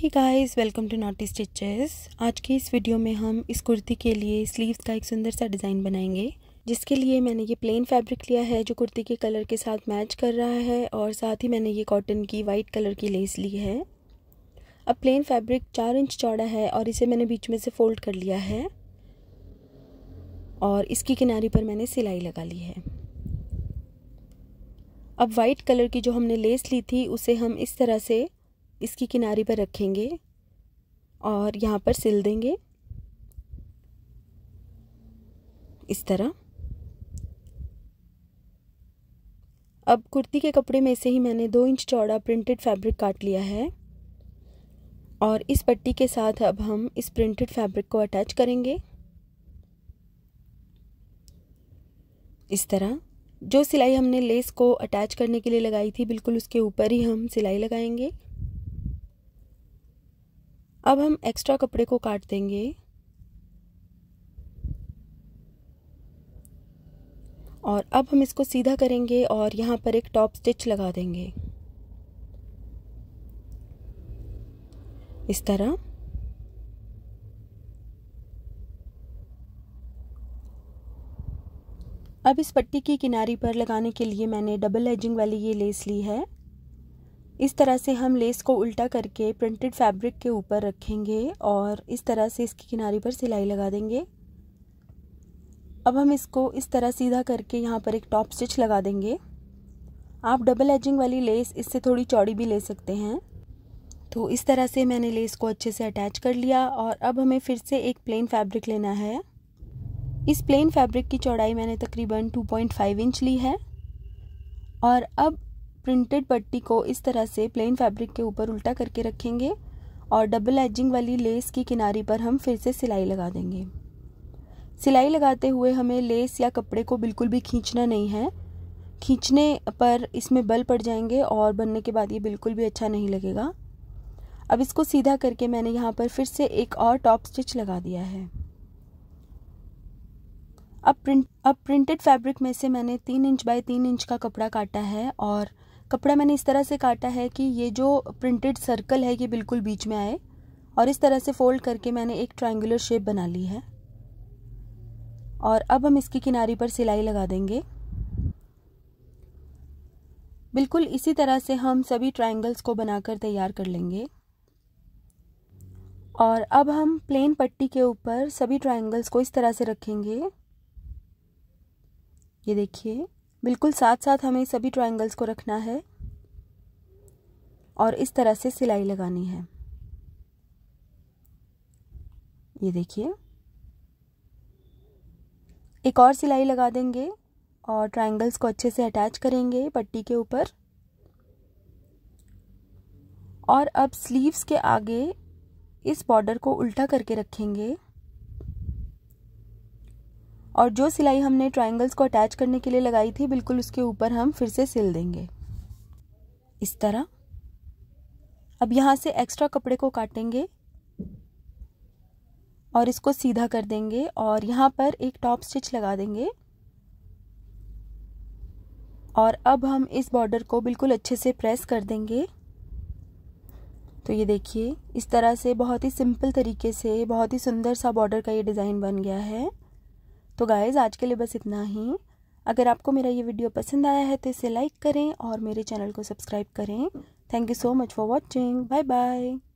he guys welcome to naughty stitches आज की इस वीडियो में हम इस कुर्ती के लिए स्लीव्स का एक सुंदर सा डिज़ाइन बनाएंगे जिसके लिए मैंने ये प्लेन फैब्रिक लिया है जो कुर्ती के कलर के साथ मैच कर रहा है और साथ ही मैंने ये कॉटन की वाइट कलर की लेस ली है अब प्लेन फैब्रिक चार इंच चौड़ा है और इसे मैंने बीच में से फोल्ड कर लिया है और इसकी किनारी पर मैंने सिलाई लगा ली है अब वाइट कलर की जो हमने लेस ली थी उसे हम इस तरह से इसकी किनारी पर रखेंगे और यहाँ पर सिल देंगे इस तरह अब कुर्ती के कपड़े में से ही मैंने दो इंच चौड़ा प्रिंटेड फैब्रिक काट लिया है और इस पट्टी के साथ अब हम इस प्रिंटेड फैब्रिक को अटैच करेंगे इस तरह जो सिलाई हमने लेस को अटैच करने के लिए लगाई थी बिल्कुल उसके ऊपर ही हम सिलाई लगाएंगे अब हम एक्स्ट्रा कपड़े को काट देंगे और अब हम इसको सीधा करेंगे और यहाँ पर एक टॉप स्टिच लगा देंगे इस तरह अब इस पट्टी की किनारी पर लगाने के लिए मैंने डबल एजिंग वाली ये लेस ली है इस तरह से हम लेस को उल्टा करके प्रिंटेड फैब्रिक के ऊपर रखेंगे और इस तरह से इसकी किनारे पर सिलाई लगा देंगे अब हम इसको इस तरह सीधा करके यहाँ पर एक टॉप स्टिच लगा देंगे आप डबल एजिंग वाली लेस इससे थोड़ी चौड़ी भी ले सकते हैं तो इस तरह से मैंने लेस को अच्छे से अटैच कर लिया और अब हमें फिर से एक प्लेन फैब्रिक लेना है इस प्लेन फैब्रिक की चौड़ाई मैंने तकरीबन 2.5 इंच ली है और अब प्रिंटेड पट्टी को इस तरह से प्लेन फैब्रिक के ऊपर उल्टा करके रखेंगे और डबल एजिंग वाली लेस की किनारी पर हम फिर से सिलाई लगा देंगे सिलाई लगाते हुए हमें लेस या कपड़े को बिल्कुल भी खींचना नहीं है खींचने पर इसमें बल पड़ जाएंगे और बनने के बाद ये बिल्कुल भी अच्छा नहीं लगेगा अब इसको सीधा करके मैंने यहाँ पर फिर से एक और टॉप स्टिच लगा दिया है अब प्रिंट अब प्रिंटेड फैब्रिक में से मैंने तीन इंच बाय तीन इंच का कपड़ा काटा है और कपड़ा मैंने इस तरह से काटा है कि ये जो प्रिंटेड सर्कल है ये बिल्कुल बीच में आए और इस तरह से फोल्ड करके मैंने एक ट्राइंगुलर शेप बना ली है और अब हम इसकी किनारी पर सिलाई लगा देंगे बिल्कुल इसी तरह से हम सभी ट्राइंगल्स को बनाकर तैयार कर लेंगे और अब हम प्लेन पट्टी के ऊपर सभी ट्राइंगल्स को इस तरह से रखेंगे ये देखिए बिल्कुल साथ साथ हमें सभी ट्रायंगल्स को रखना है और इस तरह से सिलाई लगानी है ये देखिए एक और सिलाई लगा देंगे और ट्रायंगल्स को अच्छे से अटैच करेंगे पट्टी के ऊपर और अब स्लीव्स के आगे इस बॉर्डर को उल्टा करके रखेंगे और जो सिलाई हमने ट्रायंगल्स को अटैच करने के लिए लगाई थी बिल्कुल उसके ऊपर हम फिर से सिल देंगे इस तरह अब यहाँ से एक्स्ट्रा कपड़े को काटेंगे और इसको सीधा कर देंगे और यहाँ पर एक टॉप स्टिच लगा देंगे और अब हम इस बॉर्डर को बिल्कुल अच्छे से प्रेस कर देंगे तो ये देखिए इस तरह से बहुत ही सिंपल तरीके से बहुत ही सुंदर सा बॉर्डर का ये डिज़ाइन बन गया है तो गाइज़ आज के लिए बस इतना ही अगर आपको मेरा ये वीडियो पसंद आया है तो इसे लाइक करें और मेरे चैनल को सब्सक्राइब करें thank you so much for watching bye bye